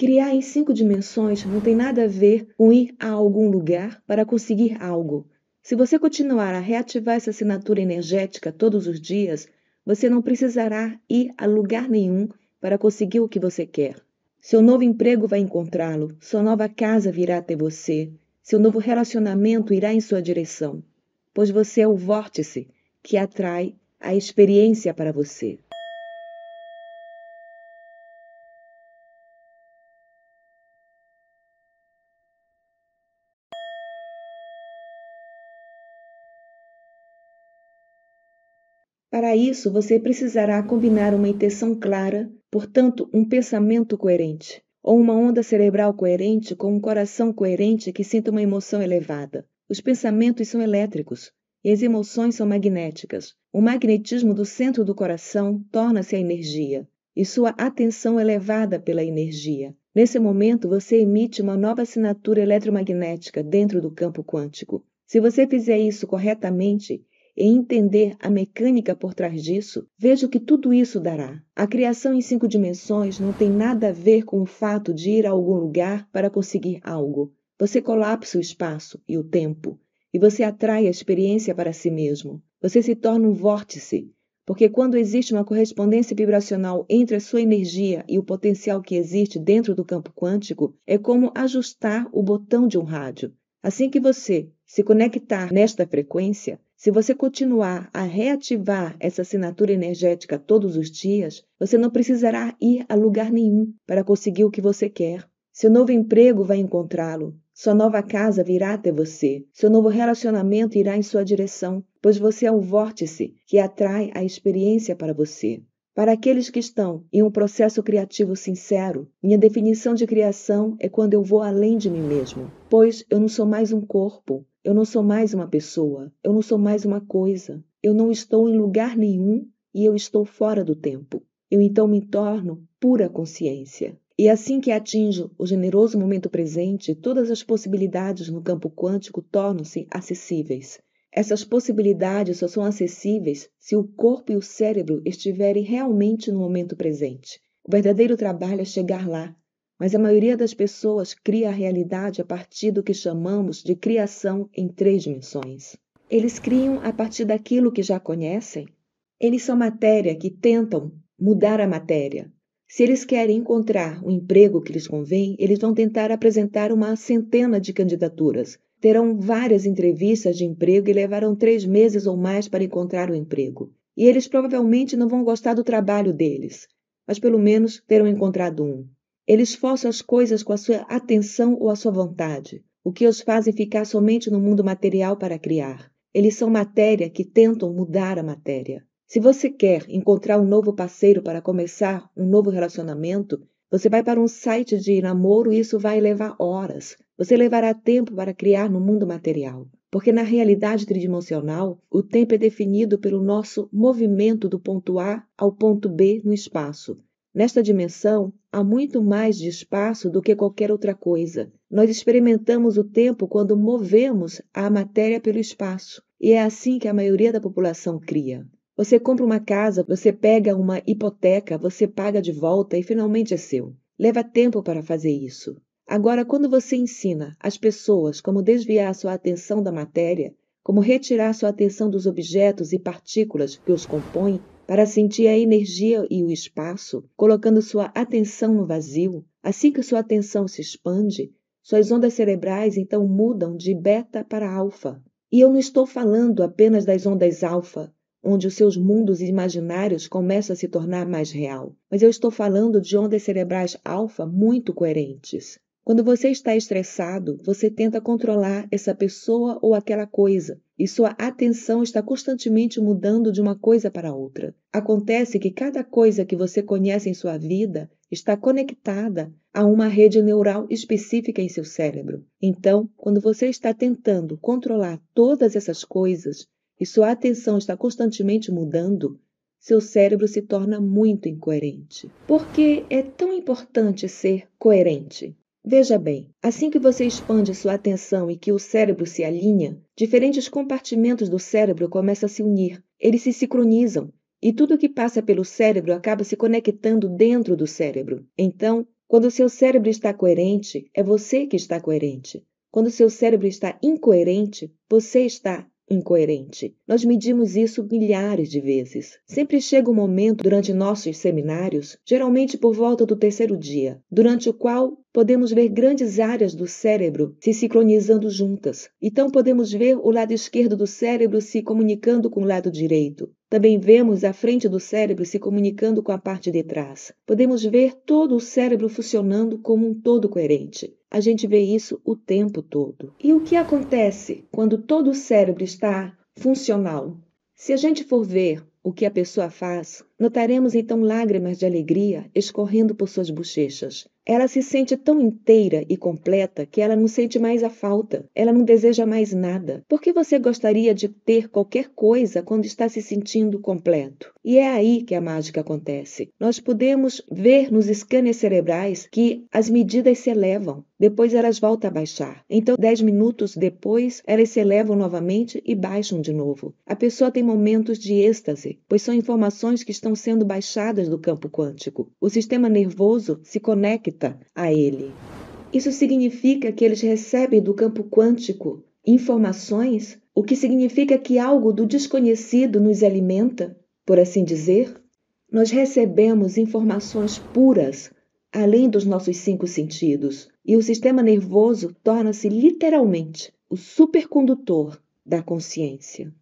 Criar em cinco dimensões não tem nada a ver com ir a algum lugar para conseguir algo. Se você continuar a reativar essa assinatura energética todos os dias, você não precisará ir a lugar nenhum para conseguir o que você quer. Seu novo emprego vai encontrá-lo, sua nova casa virá até você, seu novo relacionamento irá em sua direção, pois você é o vórtice que atrai a experiência para você. Para isso, você precisará combinar uma intenção clara, portanto, um pensamento coerente, ou uma onda cerebral coerente com um coração coerente que sinta uma emoção elevada. Os pensamentos são elétricos e as emoções são magnéticas. O magnetismo do centro do coração torna-se a energia e sua atenção elevada pela energia. Nesse momento, você emite uma nova assinatura eletromagnética dentro do campo quântico. Se você fizer isso corretamente, e entender a mecânica por trás disso, veja o que tudo isso dará. A criação em cinco dimensões não tem nada a ver com o fato de ir a algum lugar para conseguir algo. Você colapsa o espaço e o tempo, e você atrai a experiência para si mesmo. Você se torna um vórtice, porque quando existe uma correspondência vibracional entre a sua energia e o potencial que existe dentro do campo quântico, é como ajustar o botão de um rádio. Assim que você se conectar nesta frequência, se você continuar a reativar essa assinatura energética todos os dias, você não precisará ir a lugar nenhum para conseguir o que você quer. Seu novo emprego vai encontrá-lo, sua nova casa virá até você, seu novo relacionamento irá em sua direção, pois você é o vórtice que atrai a experiência para você. Para aqueles que estão em um processo criativo sincero, minha definição de criação é quando eu vou além de mim mesmo, pois eu não sou mais um corpo, eu não sou mais uma pessoa, eu não sou mais uma coisa. Eu não estou em lugar nenhum e eu estou fora do tempo. Eu então me torno pura consciência. E assim que atinjo o generoso momento presente, todas as possibilidades no campo quântico tornam-se acessíveis. Essas possibilidades só são acessíveis se o corpo e o cérebro estiverem realmente no momento presente. O verdadeiro trabalho é chegar lá, mas a maioria das pessoas cria a realidade a partir do que chamamos de criação em três dimensões. Eles criam a partir daquilo que já conhecem. Eles são matéria que tentam mudar a matéria. Se eles querem encontrar o emprego que lhes convém, eles vão tentar apresentar uma centena de candidaturas. Terão várias entrevistas de emprego e levarão três meses ou mais para encontrar o emprego. E eles provavelmente não vão gostar do trabalho deles, mas pelo menos terão encontrado um. Ele esforça as coisas com a sua atenção ou a sua vontade, o que os fazem ficar somente no mundo material para criar. Eles são matéria que tentam mudar a matéria. Se você quer encontrar um novo parceiro para começar um novo relacionamento, você vai para um site de namoro e isso vai levar horas. Você levará tempo para criar no mundo material. Porque na realidade tridimensional, o tempo é definido pelo nosso movimento do ponto A ao ponto B no espaço. Nesta dimensão, há muito mais de espaço do que qualquer outra coisa. Nós experimentamos o tempo quando movemos a matéria pelo espaço, e é assim que a maioria da população cria. Você compra uma casa, você pega uma hipoteca, você paga de volta e finalmente é seu. Leva tempo para fazer isso. Agora, quando você ensina às pessoas como desviar sua atenção da matéria, como retirar sua atenção dos objetos e partículas que os compõem, para sentir a energia e o espaço, colocando sua atenção no vazio. Assim que sua atenção se expande, suas ondas cerebrais então mudam de beta para alfa. E eu não estou falando apenas das ondas alfa, onde os seus mundos imaginários começam a se tornar mais real, mas eu estou falando de ondas cerebrais alfa muito coerentes. Quando você está estressado, você tenta controlar essa pessoa ou aquela coisa, e sua atenção está constantemente mudando de uma coisa para outra. Acontece que cada coisa que você conhece em sua vida está conectada a uma rede neural específica em seu cérebro. Então, quando você está tentando controlar todas essas coisas e sua atenção está constantemente mudando, seu cérebro se torna muito incoerente. Por que é tão importante ser coerente? Veja bem, assim que você expande sua atenção e que o cérebro se alinha, diferentes compartimentos do cérebro começam a se unir, eles se sincronizam, e tudo que passa pelo cérebro acaba se conectando dentro do cérebro. Então, quando seu cérebro está coerente, é você que está coerente. Quando seu cérebro está incoerente, você está incoerente. Nós medimos isso milhares de vezes. Sempre chega um momento durante nossos seminários, geralmente por volta do terceiro dia, durante o qual podemos ver grandes áreas do cérebro se sincronizando juntas. Então, podemos ver o lado esquerdo do cérebro se comunicando com o lado direito. Também vemos a frente do cérebro se comunicando com a parte de trás. Podemos ver todo o cérebro funcionando como um todo coerente. A gente vê isso o tempo todo. E o que acontece quando todo o cérebro está funcional? Se a gente for ver o que a pessoa faz, Notaremos então lágrimas de alegria escorrendo por suas bochechas. Ela se sente tão inteira e completa que ela não sente mais a falta, ela não deseja mais nada. Por que você gostaria de ter qualquer coisa quando está se sentindo completo? E é aí que a mágica acontece. Nós podemos ver nos scanners cerebrais que as medidas se elevam, depois elas voltam a baixar. Então, dez minutos depois, elas se elevam novamente e baixam de novo. A pessoa tem momentos de êxtase, pois são informações que estão estão sendo baixadas do campo quântico. O sistema nervoso se conecta a ele. Isso significa que eles recebem do campo quântico informações, o que significa que algo do desconhecido nos alimenta, por assim dizer. Nós recebemos informações puras, além dos nossos cinco sentidos, e o sistema nervoso torna-se literalmente o supercondutor da consciência.